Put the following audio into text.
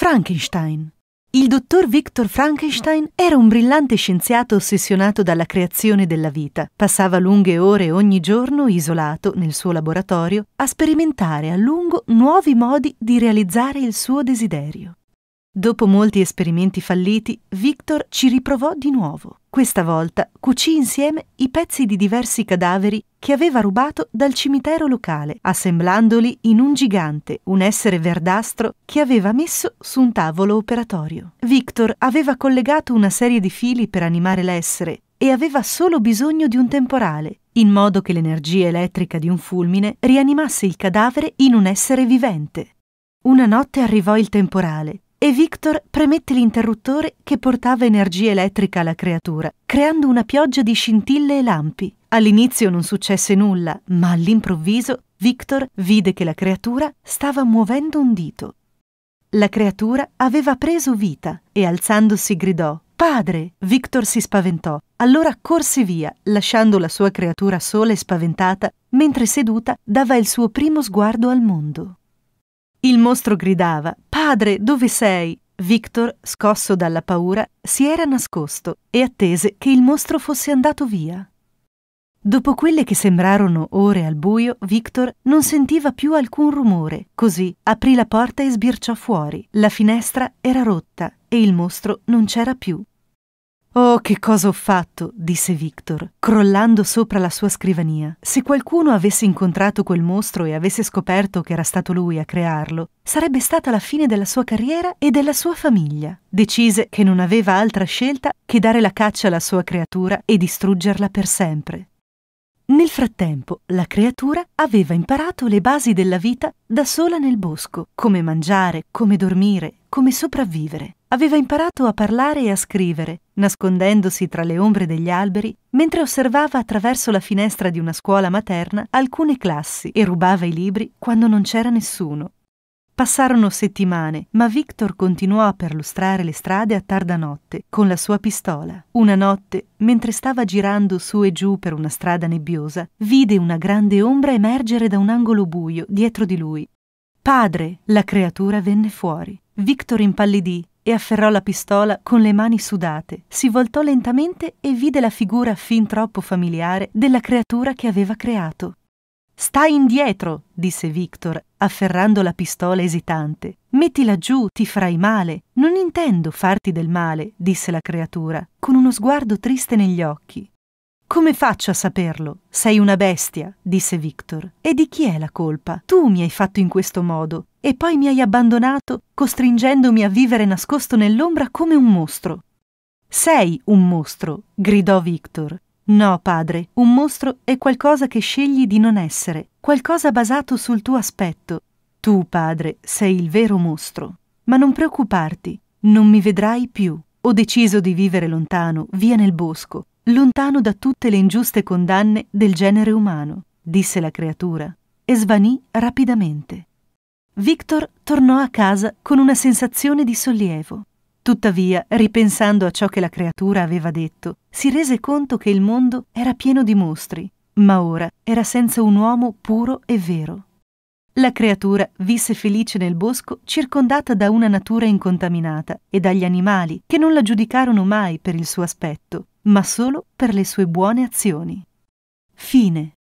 Frankenstein. Il dottor Victor Frankenstein era un brillante scienziato ossessionato dalla creazione della vita. Passava lunghe ore ogni giorno, isolato nel suo laboratorio, a sperimentare a lungo nuovi modi di realizzare il suo desiderio. Dopo molti esperimenti falliti, Victor ci riprovò di nuovo. Questa volta cucì insieme i pezzi di diversi cadaveri che aveva rubato dal cimitero locale, assemblandoli in un gigante, un essere verdastro che aveva messo su un tavolo operatorio. Victor aveva collegato una serie di fili per animare l'essere e aveva solo bisogno di un temporale, in modo che l'energia elettrica di un fulmine rianimasse il cadavere in un essere vivente. Una notte arrivò il temporale e Victor premette l'interruttore che portava energia elettrica alla creatura, creando una pioggia di scintille e lampi. All'inizio non successe nulla, ma all'improvviso Victor vide che la creatura stava muovendo un dito. La creatura aveva preso vita e alzandosi gridò Padre! Victor si spaventò, allora corse via, lasciando la sua creatura sola e spaventata, mentre seduta dava il suo primo sguardo al mondo. Il mostro gridava Padre, dove sei? Victor, scosso dalla paura, si era nascosto e attese che il mostro fosse andato via. Dopo quelle che sembrarono ore al buio, Victor non sentiva più alcun rumore, così aprì la porta e sbirciò fuori. La finestra era rotta e il mostro non c'era più. Oh, che cosa ho fatto, disse Victor, crollando sopra la sua scrivania. Se qualcuno avesse incontrato quel mostro e avesse scoperto che era stato lui a crearlo, sarebbe stata la fine della sua carriera e della sua famiglia. Decise che non aveva altra scelta che dare la caccia alla sua creatura e distruggerla per sempre. Nel frattempo, la creatura aveva imparato le basi della vita da sola nel bosco, come mangiare, come dormire, come sopravvivere. Aveva imparato a parlare e a scrivere, nascondendosi tra le ombre degli alberi, mentre osservava attraverso la finestra di una scuola materna alcune classi e rubava i libri quando non c'era nessuno. Passarono settimane, ma Victor continuò a perlustrare le strade a tarda notte con la sua pistola. Una notte, mentre stava girando su e giù per una strada nebbiosa, vide una grande ombra emergere da un angolo buio dietro di lui. Padre! La creatura venne fuori. Victor impallidì e afferrò la pistola con le mani sudate. Si voltò lentamente e vide la figura fin troppo familiare della creatura che aveva creato. Sta indietro, disse Victor, afferrando la pistola esitante. Mettila giù, ti farai male. Non intendo farti del male, disse la creatura, con uno sguardo triste negli occhi. Come faccio a saperlo? Sei una bestia, disse Victor. E di chi è la colpa? Tu mi hai fatto in questo modo, e poi mi hai abbandonato, costringendomi a vivere nascosto nell'ombra come un mostro. Sei un mostro, gridò Victor, No, padre, un mostro è qualcosa che scegli di non essere, qualcosa basato sul tuo aspetto. Tu, padre, sei il vero mostro. Ma non preoccuparti, non mi vedrai più. Ho deciso di vivere lontano, via nel bosco, lontano da tutte le ingiuste condanne del genere umano, disse la creatura, e svanì rapidamente. Victor tornò a casa con una sensazione di sollievo. Tuttavia, ripensando a ciò che la creatura aveva detto, si rese conto che il mondo era pieno di mostri, ma ora era senza un uomo puro e vero. La creatura visse felice nel bosco circondata da una natura incontaminata e dagli animali che non la giudicarono mai per il suo aspetto, ma solo per le sue buone azioni. Fine.